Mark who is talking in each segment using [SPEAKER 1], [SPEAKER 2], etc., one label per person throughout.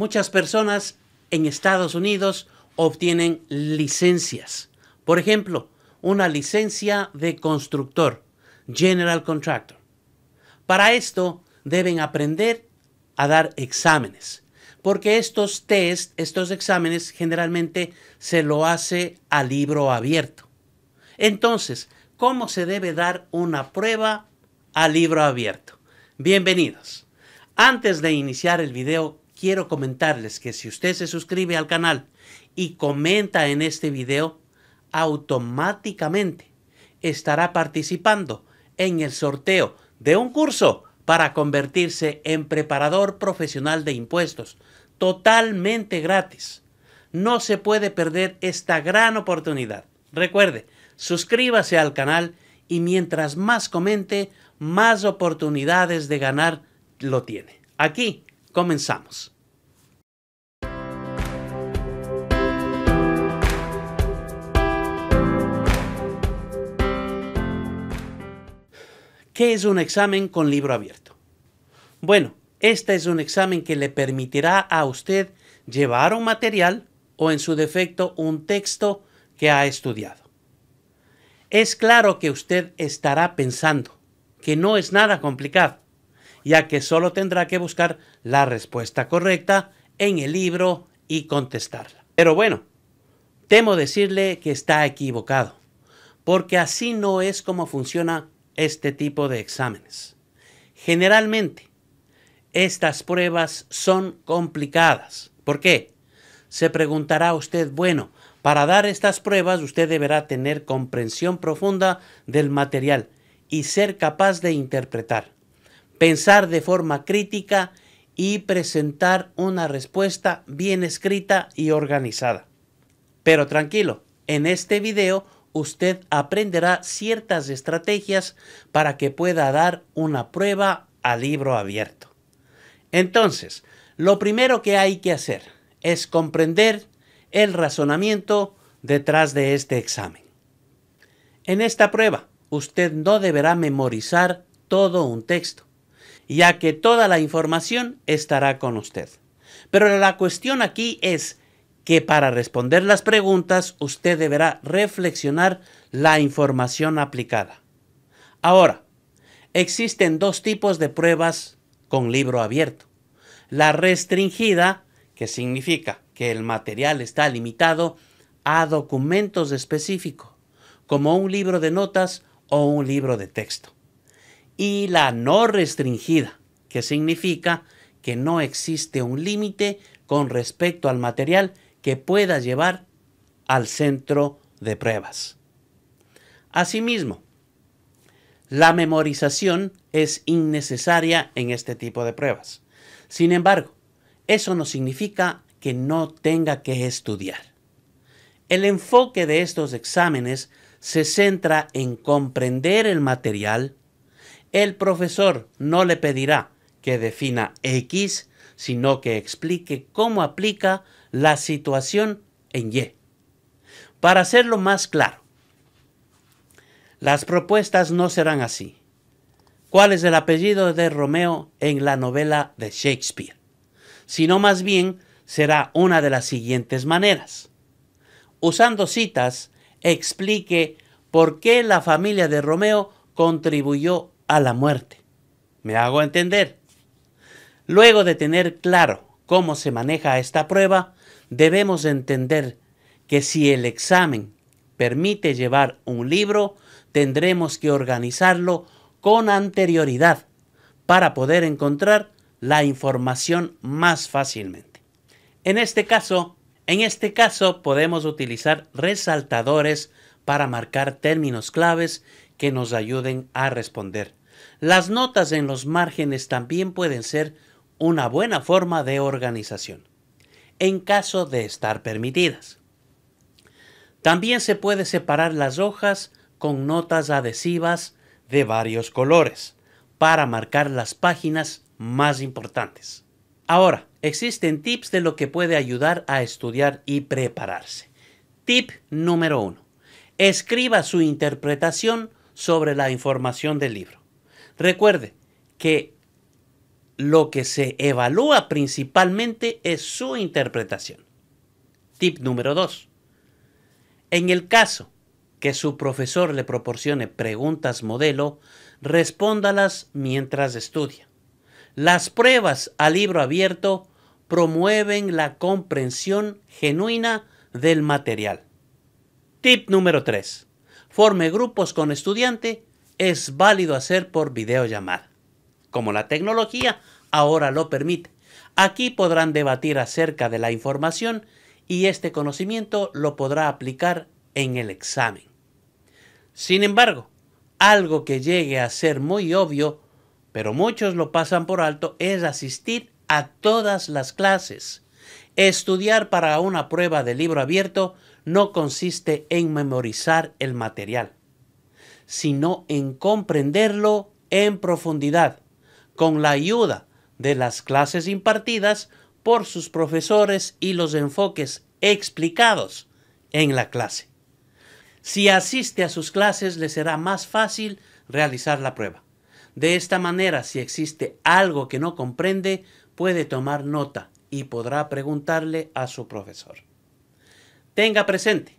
[SPEAKER 1] muchas personas en Estados Unidos obtienen licencias. Por ejemplo, una licencia de constructor, General Contractor. Para esto deben aprender a dar exámenes, porque estos test, estos exámenes generalmente se lo hace a libro abierto. Entonces, ¿cómo se debe dar una prueba a libro abierto? Bienvenidos. Antes de iniciar el video, quiero comentarles que si usted se suscribe al canal y comenta en este video, automáticamente estará participando en el sorteo de un curso para convertirse en preparador profesional de impuestos, totalmente gratis. No se puede perder esta gran oportunidad. Recuerde, suscríbase al canal y mientras más comente, más oportunidades de ganar lo tiene. Aquí Comenzamos. ¿Qué es un examen con libro abierto? Bueno, este es un examen que le permitirá a usted llevar un material o en su defecto un texto que ha estudiado. Es claro que usted estará pensando que no es nada complicado ya que solo tendrá que buscar la respuesta correcta en el libro y contestarla. Pero bueno, temo decirle que está equivocado, porque así no es como funciona este tipo de exámenes. Generalmente, estas pruebas son complicadas. ¿Por qué? Se preguntará usted, bueno, para dar estas pruebas usted deberá tener comprensión profunda del material y ser capaz de interpretar pensar de forma crítica y presentar una respuesta bien escrita y organizada. Pero tranquilo, en este video usted aprenderá ciertas estrategias para que pueda dar una prueba a libro abierto. Entonces, lo primero que hay que hacer es comprender el razonamiento detrás de este examen. En esta prueba, usted no deberá memorizar todo un texto ya que toda la información estará con usted. Pero la cuestión aquí es que para responder las preguntas usted deberá reflexionar la información aplicada. Ahora, existen dos tipos de pruebas con libro abierto. La restringida, que significa que el material está limitado a documentos específicos, como un libro de notas o un libro de texto y la no restringida, que significa que no existe un límite con respecto al material que pueda llevar al centro de pruebas. Asimismo, la memorización es innecesaria en este tipo de pruebas. Sin embargo, eso no significa que no tenga que estudiar. El enfoque de estos exámenes se centra en comprender el material, el profesor no le pedirá que defina X, sino que explique cómo aplica la situación en Y. Para hacerlo más claro, las propuestas no serán así. ¿Cuál es el apellido de Romeo en la novela de Shakespeare? Sino más bien será una de las siguientes maneras. Usando citas, explique por qué la familia de Romeo contribuyó a la muerte. ¿Me hago entender? Luego de tener claro cómo se maneja esta prueba, debemos entender que si el examen permite llevar un libro, tendremos que organizarlo con anterioridad para poder encontrar la información más fácilmente. En este caso, en este caso podemos utilizar resaltadores para marcar términos claves que nos ayuden a responder. Las notas en los márgenes también pueden ser una buena forma de organización, en caso de estar permitidas. También se puede separar las hojas con notas adhesivas de varios colores para marcar las páginas más importantes. Ahora, existen tips de lo que puede ayudar a estudiar y prepararse. Tip número 1. Escriba su interpretación sobre la información del libro. Recuerde que lo que se evalúa principalmente es su interpretación. Tip número 2. En el caso que su profesor le proporcione preguntas modelo, respóndalas mientras estudia. Las pruebas a libro abierto promueven la comprensión genuina del material. Tip número 3. Forme grupos con estudiante es válido hacer por videollamada. Como la tecnología ahora lo permite, aquí podrán debatir acerca de la información y este conocimiento lo podrá aplicar en el examen. Sin embargo, algo que llegue a ser muy obvio, pero muchos lo pasan por alto, es asistir a todas las clases. Estudiar para una prueba de libro abierto no consiste en memorizar el material sino en comprenderlo en profundidad, con la ayuda de las clases impartidas por sus profesores y los enfoques explicados en la clase. Si asiste a sus clases le será más fácil realizar la prueba. De esta manera, si existe algo que no comprende, puede tomar nota y podrá preguntarle a su profesor. Tenga presente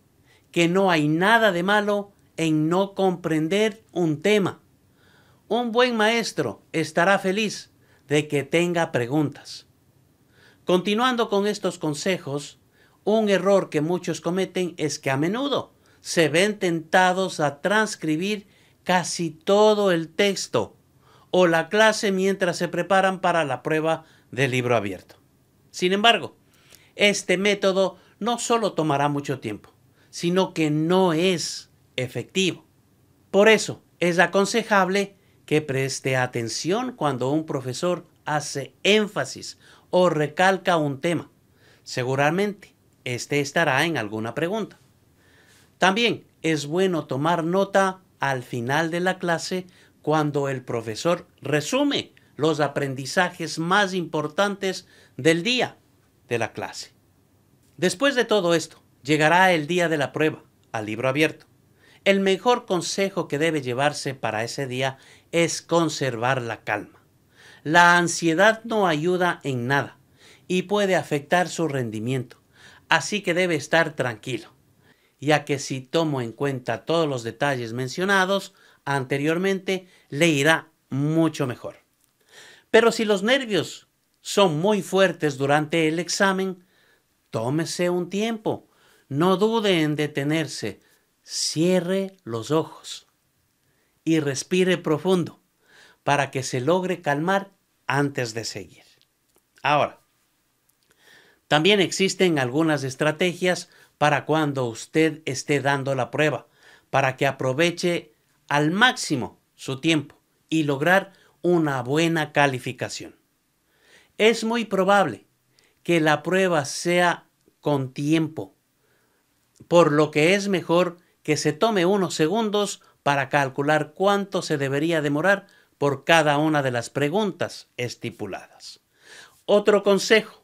[SPEAKER 1] que no hay nada de malo en no comprender un tema. Un buen maestro estará feliz de que tenga preguntas. Continuando con estos consejos, un error que muchos cometen es que a menudo se ven tentados a transcribir casi todo el texto o la clase mientras se preparan para la prueba de libro abierto. Sin embargo, este método no solo tomará mucho tiempo, sino que no es efectivo. Por eso es aconsejable que preste atención cuando un profesor hace énfasis o recalca un tema. Seguramente este estará en alguna pregunta. También es bueno tomar nota al final de la clase cuando el profesor resume los aprendizajes más importantes del día de la clase. Después de todo esto, llegará el día de la prueba, al libro abierto. El mejor consejo que debe llevarse para ese día es conservar la calma. La ansiedad no ayuda en nada y puede afectar su rendimiento, así que debe estar tranquilo, ya que si tomo en cuenta todos los detalles mencionados anteriormente, le irá mucho mejor. Pero si los nervios son muy fuertes durante el examen, tómese un tiempo, no dude en detenerse, cierre los ojos y respire profundo para que se logre calmar antes de seguir. Ahora, también existen algunas estrategias para cuando usted esté dando la prueba, para que aproveche al máximo su tiempo y lograr una buena calificación. Es muy probable que la prueba sea con tiempo, por lo que es mejor que se tome unos segundos para calcular cuánto se debería demorar por cada una de las preguntas estipuladas. Otro consejo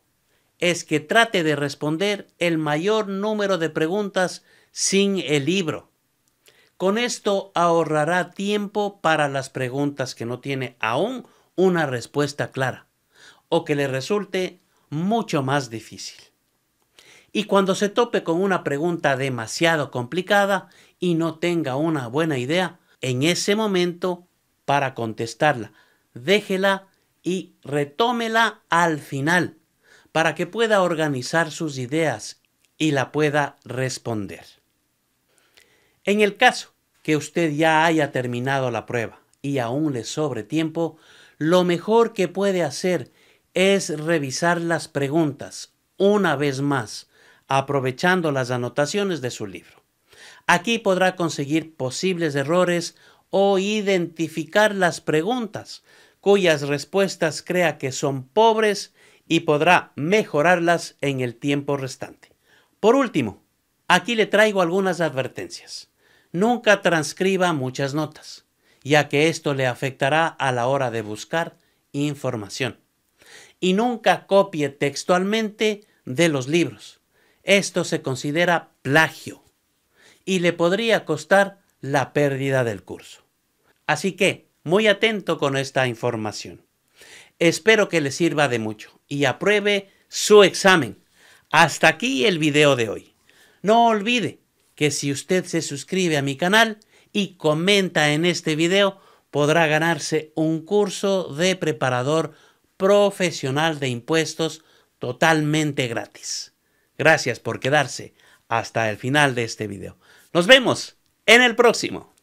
[SPEAKER 1] es que trate de responder el mayor número de preguntas sin el libro. Con esto ahorrará tiempo para las preguntas que no tiene aún una respuesta clara o que le resulte mucho más difícil. Y cuando se tope con una pregunta demasiado complicada y no tenga una buena idea, en ese momento, para contestarla, déjela y retómela al final, para que pueda organizar sus ideas y la pueda responder. En el caso que usted ya haya terminado la prueba y aún le sobre tiempo, lo mejor que puede hacer es revisar las preguntas una vez más aprovechando las anotaciones de su libro. Aquí podrá conseguir posibles errores o identificar las preguntas cuyas respuestas crea que son pobres y podrá mejorarlas en el tiempo restante. Por último, aquí le traigo algunas advertencias. Nunca transcriba muchas notas, ya que esto le afectará a la hora de buscar información. Y nunca copie textualmente de los libros esto se considera plagio y le podría costar la pérdida del curso. Así que, muy atento con esta información. Espero que le sirva de mucho y apruebe su examen. Hasta aquí el video de hoy. No olvide que si usted se suscribe a mi canal y comenta en este video, podrá ganarse un curso de preparador profesional de impuestos totalmente gratis. Gracias por quedarse hasta el final de este video. Nos vemos en el próximo.